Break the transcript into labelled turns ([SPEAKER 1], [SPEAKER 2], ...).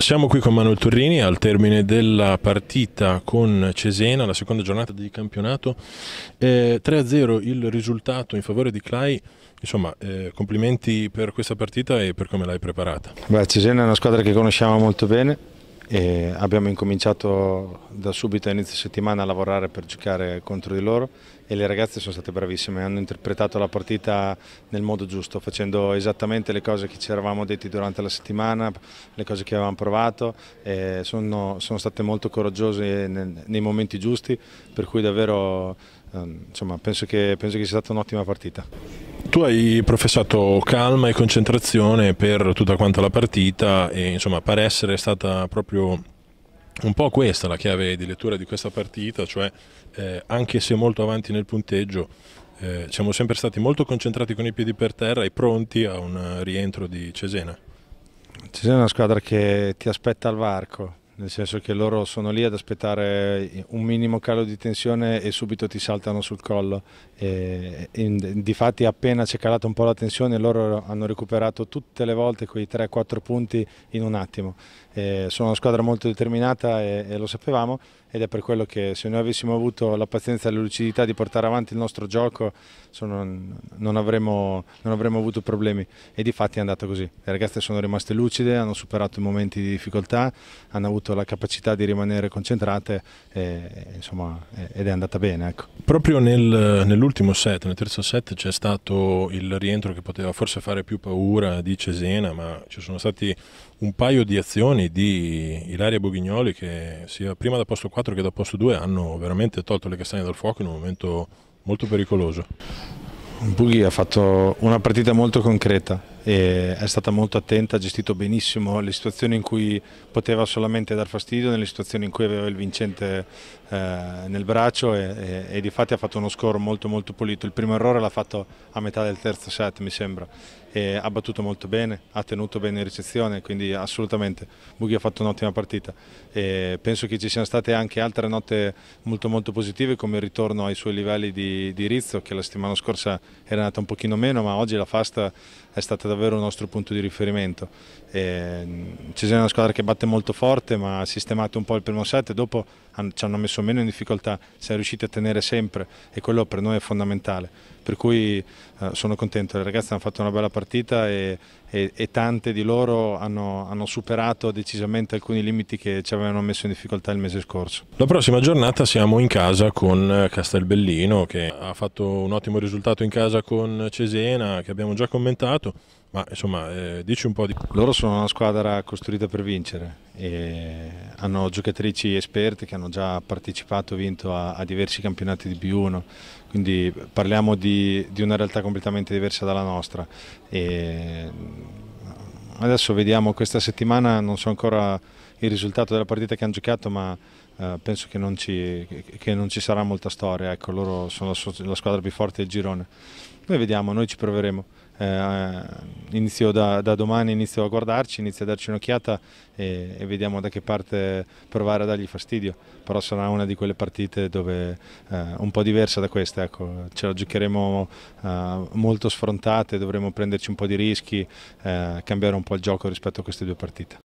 [SPEAKER 1] Siamo qui con Manuel Turrini al termine della partita con Cesena, la seconda giornata di campionato. Eh, 3-0 il risultato in favore di Clay. Insomma, eh, complimenti per questa partita e per come l'hai preparata.
[SPEAKER 2] Beh, Cesena è una squadra che conosciamo molto bene, e abbiamo incominciato da subito a inizio settimana a lavorare per giocare contro di loro e le ragazze sono state bravissime, hanno interpretato la partita nel modo giusto, facendo esattamente le cose che ci eravamo detti durante la settimana, le cose che avevamo provato, sono, sono, state molto coraggiose nei, nei momenti giusti, per cui davvero ehm, insomma, penso, che, penso che sia stata un'ottima partita.
[SPEAKER 1] Tu hai professato calma e concentrazione per tutta quanta la partita e insomma pare essere stata proprio un po' questa la chiave di lettura di questa partita, cioè eh, anche se molto avanti nel punteggio eh, siamo sempre stati molto concentrati con i piedi per terra e pronti a un rientro di Cesena.
[SPEAKER 2] Cesena è una squadra che ti aspetta al varco, nel senso che loro sono lì ad aspettare un minimo calo di tensione e subito ti saltano sul collo. E, e, difatti appena c'è calata un po' la tensione loro hanno recuperato tutte le volte quei 3-4 punti in un attimo. E sono una squadra molto determinata e, e lo sapevamo ed è per quello che se noi avessimo avuto la pazienza e la lucidità di portare avanti il nostro gioco sono, non, avremmo, non, avremmo, avuto problemi e di fatti è andata così. Le ragazze sono rimaste lucide, hanno superato i momenti di difficoltà, hanno avuto avuto la capacità di rimanere concentrate e, insomma,
[SPEAKER 1] ed è andata bene. Ecco. Proprio nel, nell'ultimo set, nel terzo set, c'è stato il rientro che poteva forse fare più paura di Cesena, ma ci sono stati un paio di azioni di Ilaria Bughignoli che sia prima da posto 4 che da posto 2 hanno veramente tolto le castagne dal fuoco in un momento molto pericoloso.
[SPEAKER 2] Bughi ha fatto una partita molto concreta, è stata molto attenta, ha gestito benissimo le situazioni in cui poteva solamente dar fastidio, nelle situazioni in cui aveva il vincente eh, nel braccio e, e, e di fatti ha fatto uno score molto molto pulito, il primo errore l'ha fatto a metà del terzo set mi sembra, e ha battuto molto bene, ha tenuto bene in ricezione, quindi assolutamente Bughi ha fatto un'ottima partita e penso che ci siano state anche altre note molto molto positive come il ritorno ai suoi livelli di, di Rizzo che la settimana scorsa era andata un pochino meno ma oggi la fasta è stata davvero davvero un nostro punto di riferimento. E, eh, Cesena è una squadra che batte molto forte ma ha sistemato un po' il primo set e dopo ci hanno messo meno in difficoltà, siamo riusciti a tenere sempre e quello per noi è fondamentale. Per cui eh, sono contento, le ragazze hanno fatto una bella partita e e, e tante di loro hanno, hanno, superato
[SPEAKER 1] decisamente alcuni limiti che ci avevano messo in difficoltà il mese scorso. La prossima giornata siamo in casa con eh, Castelbellino che ha fatto un ottimo risultato in casa con Cesena che abbiamo già commentato, ma insomma eh, dici un po' di... Loro sono una squadra costruita per
[SPEAKER 2] vincere e hanno giocatrici esperte che hanno già partecipato e vinto a, a, diversi campionati di B1, quindi parliamo di, di una realtà completamente diversa dalla nostra. E adesso vediamo questa settimana, non so ancora il risultato della partita che hanno giocato, ma eh, penso che non, ci, che non, ci, sarà molta storia, ecco, loro sono la, la squadra più forte del girone. Noi vediamo, noi ci proveremo eh, inizio da, da, domani inizio a guardarci, inizio a darci un'occhiata e, e, vediamo da che parte provare a dargli fastidio, però sarà una di quelle partite dove eh, un po' diversa da questa, ecco. ce la giocheremo eh, molto sfrontate, dovremo prenderci un po' di rischi, eh, cambiare un po' il gioco rispetto a queste due partite.